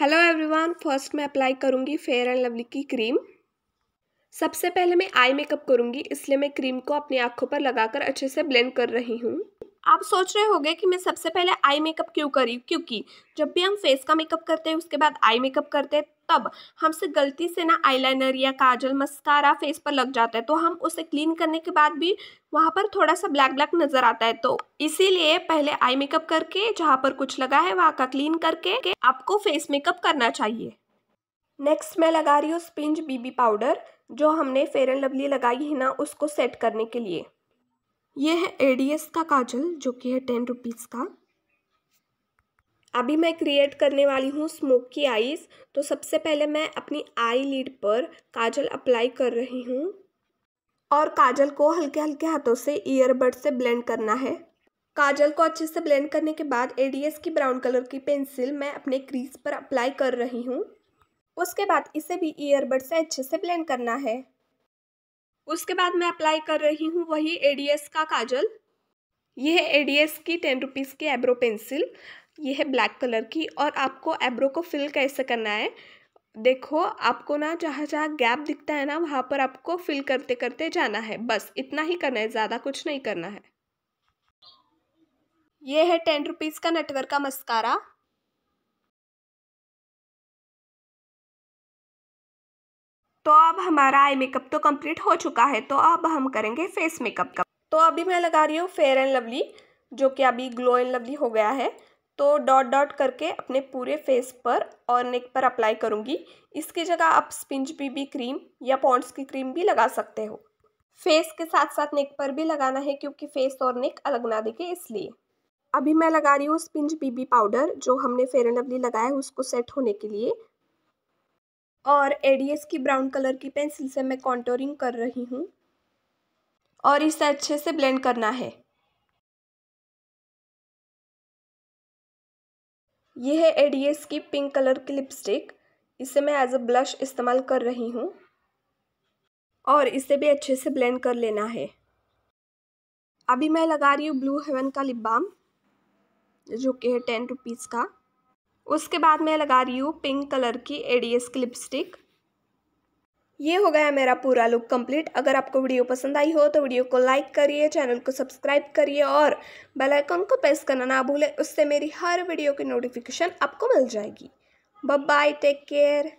hello everyone first मैं apply करूँगी Fair and Lovely की क्रीम सबसे पहले मैं आई मेकअप करूँगी इसलिए मैं क्रीम को अपनी आँखों पर लगाकर अच्छे से ब्लेंड कर रही हूँ आप सोच रहे होंगे कि मैं सबसे पहले आई मेकअप क्यों करी क्योंकि जब भी हम फेस का मेकअप करते हैं उसके बाद आई मेकअप करते हैं तब हमसे गलती से ना आईलाइनर या काजल मस्कारा फेस पर लग जाता है तो हम उसे क्लीन करने के बाद भी वहाँ पर थोड़ा सा ब्लैक ब्लैक नज़र आता है तो इसीलिए पहले आई मेकअप करके जहाँ पर कुछ लगा है वहाँ का क्लीन करके आपको फेस मेकअप करना चाहिए नेक्स्ट मैं लगा रही हूँ स्पिंज बीबी पाउडर जो हमने फेयर एंड लवली लगाई है ना उसको सेट करने के लिए यह है एडीएस का काजल जो कि है टेन रुपीज़ का अभी मैं क्रिएट करने वाली हूँ स्मोकी आईज तो सबसे पहले मैं अपनी आई लीड पर काजल अप्लाई कर रही हूँ और काजल को हल्के हल्के हाथों से ईयरबड से ब्लेंड करना है काजल को अच्छे से ब्लेंड करने के बाद एडीएस की ब्राउन कलर की पेंसिल मैं अपने क्रीज पर अप्लाई कर रही हूँ उसके बाद इसे भी ईयरबड से अच्छे से ब्लेंड करना है उसके बाद मैं अप्लाई कर रही हूँ वही एडीएस का काजल यह एडीएस की टेन रुपीज़ की एब्रो पेंसिल ये है ब्लैक कलर की और आपको एब्रो को फिल कैसे करना है देखो आपको ना जहाँ जहाँ गैप दिखता है ना वहाँ पर आपको फिल करते करते जाना है बस इतना ही करना है ज़्यादा कुछ नहीं करना है ये है टेन रुपीज़ का नेटवर्क का मस्कारा तो अब हमारा आई मेकअप तो कंप्लीट हो चुका है तो अब हम करेंगे फेस मेकअप का तो अभी मैं लगा रही हूँ फेयर एंड लवली जो कि अभी ग्लो एंड लवली हो गया है तो डॉट डॉट करके अपने पूरे फेस पर और नेक पर अप्लाई करूँगी इसकी जगह आप स्पिंज बीबी क्रीम या पॉन्ड्स की क्रीम भी लगा सकते हो फेस के साथ साथ नेक पर भी लगाना है क्योंकि फेस और नेक अलग ना दिखे इसलिए अभी मैं लगा रही हूँ स्पिंज बीबी पाउडर जो हमने फेयर एंड लवली लगाया है उसको सेट होने के लिए और एडीएस की ब्राउन कलर की पेंसिल से मैं कॉन्टोरिंग कर रही हूँ और इसे अच्छे से ब्लेंड करना है ये है एडीएस की पिंक कलर की लिपस्टिक इसे मैं एज अ ब्लश इस्तेमाल कर रही हूँ और इसे भी अच्छे से ब्लेंड कर लेना है अभी मैं लगा रही हूँ ब्लू हेवन का लिप बाम जो कि है टेन रुपीज़ का उसके बाद मैं लगा रही हूँ पिंक कलर की एडीएस की लिपस्टिक ये हो गया मेरा पूरा लुक कंप्लीट अगर आपको वीडियो पसंद आई हो तो वीडियो को लाइक करिए चैनल को सब्सक्राइब करिए और बेल आइकन को प्रेस करना ना भूलें उससे मेरी हर वीडियो की नोटिफिकेशन आपको मिल जाएगी बाय टेक केयर